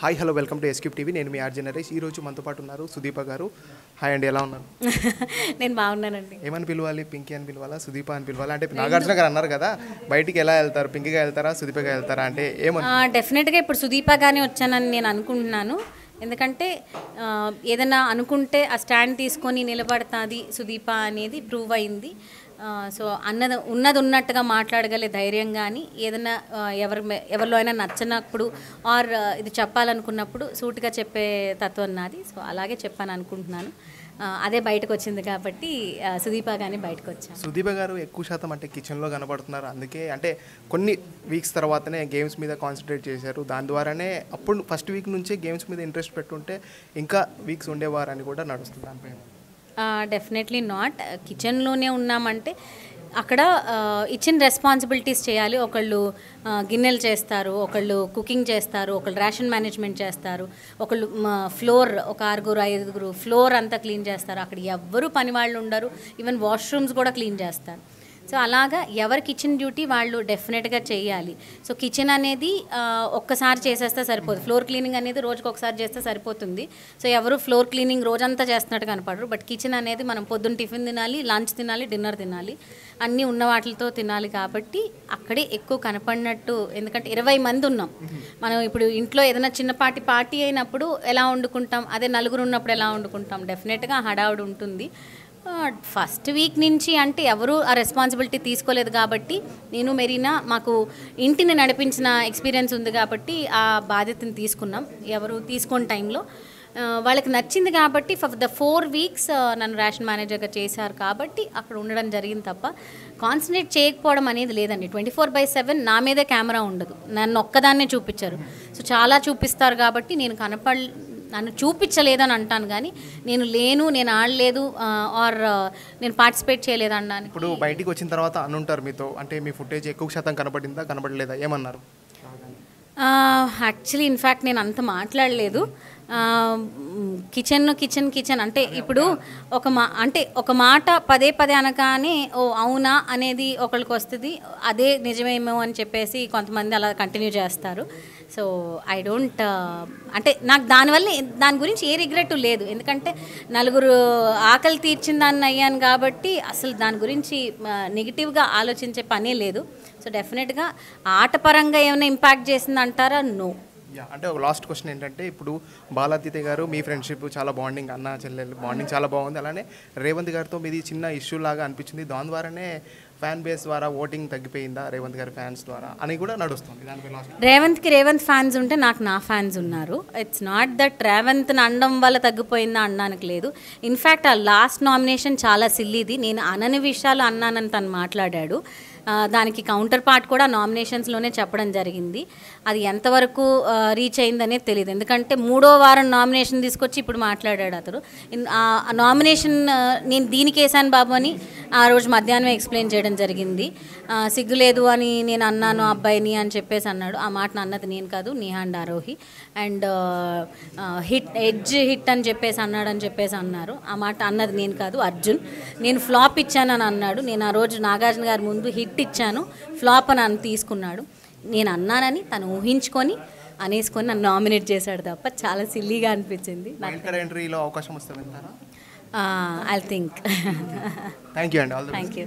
Hi hello welcome to S cube TV నేను మీ RG Naresh ఈ రోజు మనతో పాటు ఉన్నారు సుదీప గారు హాయ్ అండి ఎలా ఉన్నారు నేను బాగున్నానండి ఏమని పిలవాలి పింకీ అని పిలవాలా సుదీప అని పిలవాలా అంటే నాగార్జున గారు అన్నారు కదా బయటికి ఎలా వెళ్తారు పింకీగా వెళ్తారా సుదీపగా వెళ్తారా అంటే ఏమన్నా డెఫినెట్గా ఇప్పుడు సుదీపగానే వచ్చానని నేను అనుకుంటున్నాను ఎందుకంటే ఏదైనా అనుకుంటే ఆ స్టాండ్ తీసుకొని నిలబడుతుంది సుదీప అనేది ప్రూవ్ అయింది సో అన్నది ఉన్నది ఉన్నట్టుగా మాట్లాడగలే ధైర్యం కానీ ఏదైనా ఎవరి ఎవరిలో అయినా నచ్చనప్పుడు ఆర్ ఇది చెప్పాలనుకున్నప్పుడు సూటిగా చెప్పే తత్వం నాది సో అలాగే చెప్పాను అనుకుంటున్నాను అదే బయటకు వచ్చింది కాబట్టి సుదీప గానే బయటకు వచ్చాను సుదీప గారు ఎక్కువ శాతం అంటే కిచెన్లో కనబడుతున్నారు అందుకే అంటే కొన్ని వీక్స్ తర్వాతనే గేమ్స్ మీద కాన్సన్ట్రేట్ చేశారు దాని ద్వారానే అప్పుడు ఫస్ట్ వీక్ నుంచే గేమ్స్ మీద ఇంట్రెస్ట్ పెట్టుంటే ఇంకా వీక్స్ ఉండేవారని కూడా నడుస్తుంది దానిపైన డెఫినెట్లీ నాట్ కిచెన్లోనే ఉన్నామంటే అక్కడ ఇచ్చిన రెస్పాన్సిబిలిటీస్ చేయాలి ఒకళ్ళు గిన్నెలు చేస్తారు ఒకళ్ళు కుకింగ్ చేస్తారు ఒకళ్ళు రేషన్ మేనేజ్మెంట్ చేస్తారు ఒకళ్ళు ఫ్లోర్ ఒక ఆరుగురు ఐదుగురు ఫ్లోర్ అంతా క్లీన్ చేస్తారు అక్కడ ఎవ్వరూ పని వాళ్ళు ఉండరు ఈవెన్ వాష్రూమ్స్ కూడా క్లీన్ చేస్తారు సో అలాగా ఎవరి కిచెన్ డ్యూటీ వాళ్ళు డెఫినెట్గా చేయాలి సో కిచెన్ అనేది ఒక్కసారి చేసేస్తే సరిపోదు ఫ్లోర్ hmm. క్లీనింగ్ అనేది రోజుకి ఒకసారి చేస్తే సరిపోతుంది సో ఎవరు ఫ్లోర్ క్లీనింగ్ రోజంతా చేస్తున్నట్టు కనపడరు బట్ కిచెన్ అనేది మనం పొద్దున్న టిఫిన్ తినాలి లంచ్ తినాలి డిన్నర్ తినాలి అన్నీ ఉన్న వాటితో తినాలి కాబట్టి అక్కడే ఎక్కువ కనపడినట్టు ఎందుకంటే ఇరవై మంది ఉన్నాం hmm. మనం ఇప్పుడు ఇంట్లో ఏదైనా చిన్నపాటి పార్టీ అయినప్పుడు ఎలా వండుకుంటాం అదే నలుగురు ఉన్నప్పుడు ఎలా వండుకుంటాం డెఫినెట్గా హడావుడు ఉంటుంది ఫస్ట్ వీక్ నుంచి అంటే ఎవరూ ఆ రెస్పాన్సిబిలిటీ తీసుకోలేదు కాబట్టి నేను మెరీనా మాకు ఇంటిని నడిపించిన ఎక్స్పీరియన్స్ ఉంది కాబట్టి ఆ బాధ్యతను తీసుకున్నాం ఎవరు తీసుకున్న టైంలో వాళ్ళకి నచ్చింది కాబట్టి ఫర్ ద ఫోర్ వీక్స్ నన్ను రేషన్ మేనేజర్గా చేశారు కాబట్టి అక్కడ ఉండడం జరిగింది తప్ప కాన్సన్ట్రేట్ చేయకపోవడం అనేది లేదండి ట్వంటీ ఫోర్ బై సెవెన్ నా మీదే కెమెరా ఉండదు నన్ను ఒక్కదాన్నే చూపించారు సో చాలా చూపిస్తారు కాబట్టి నేను కనపడ నన్ను చూపించలేదని అంటాను కానీ నేను లేను నేను ఆడలేదు ఆర్ నేను పార్టిసిపేట్ చేయలేదు అన్నాను ఇప్పుడు బయటికి వచ్చిన తర్వాత అనుంటారు మీతో అంటే మీ ఫుటేజ్ ఎక్కువ శాతం కనబడిందా కనబడలేదా ఏమన్నారు యాక్చువల్లీ ఇన్ఫ్యాక్ట్ నేను అంత మాట్లాడలేదు కిచెన్ కిచెన్ కిచెన్ అంటే ఇప్పుడు ఒక మా అంటే ఒక మాట పదే పదే అనగానే ఓ అవునా అనేది ఒకరికి వస్తుంది అదే నిజమేమో అని చెప్పేసి కొంతమంది అలా కంటిన్యూ చేస్తారు సో ఐ డోంట్ అంటే నాకు దానివల్ల దాని గురించి ఏ రిగ్రెట్ లేదు ఎందుకంటే నలుగురు ఆకలి తీర్చిన దాన్ని అయ్యాను కాబట్టి అసలు దాని గురించి నెగిటివ్గా ఆలోచించే పనే లేదు సో డెఫినెట్గా ఆటపరంగా ఏమైనా ఇంపాక్ట్ చేసింది అంటారా నో అంటే ఒక లాస్ట్ క్వశ్చన్ ఏంటంటే ఇప్పుడు బాలాతీత గారు మీ ఫ్రెండ్షిప్ చాలా బాండింగ్ అన్న చెల్లెలు బాండింగ్ చాలా బాగుంది అలానే రేవంత్ గారితో మీది చిన్న ఇష్యూ లాగా అనిపించింది దాని ద్వారానే ఫ్యాన్ బేస్ ద్వారా ఓటింగ్ తగ్గిపోయిందా రేవంత్ గారి ఫ్యాన్స్ ద్వారా అని కూడా నడుస్తుంది రేవంత్కి రేవంత్ ఫ్యాన్స్ ఉంటే నాకు నా ఫ్యాన్స్ ఉన్నారు ఇట్స్ నాట్ దట్ రేవంత్ అనడం వల్ల తగ్గిపోయిందా అనడానికి లేదు ఇన్ఫ్యాక్ట్ ఆ లాస్ట్ నామినేషన్ చాలా సిల్లీది నేను అనని విషయాలు అన్నానని తను మాట్లాడాడు దానికి కౌంటర్ పార్ట్ కూడా నామినేషన్స్లోనే చెప్పడం జరిగింది అది ఎంతవరకు రీచ్ అయిందనే తెలియదు ఎందుకంటే మూడో వారం నామినేషన్ తీసుకొచ్చి ఇప్పుడు మాట్లాడాడు అతడు నామినేషన్ నేను దీనికి వేసాను బాబు అని ఆ రోజు మధ్యాహ్నం ఎక్స్ప్లెయిన్ చేయడం జరిగింది సిగ్గు లేదు అని నేను అన్నాను అబ్బాయిని అని చెప్పేసి అన్నాడు ఆ మాట అన్నది నేను కాదు నిహాండ్ Arohi and hit edge hit అని చెప్పేసి అన్నాడు అని చెప్పేసి అన్నారు ఆ మాట అన్నది నేను కాదు అర్జున్ నేను ఫ్లాప్ ఇచ్చానని అన్నాడు నేను ఆ రోజు నాగార్జున గారి ముందు హిట్ హిట్ ఇచ్చాను ఫ్లాప్ అని తీసుకున్నాడు నేను అన్నానని తను ఊహించుకొని అనేసుకొని నన్ను నామినేట్ చేశాడు తప్ప చాలా సిల్లీగా అనిపించింది ఐ థింక్ థ్యాంక్ యూ అండి థ్యాంక్ యూ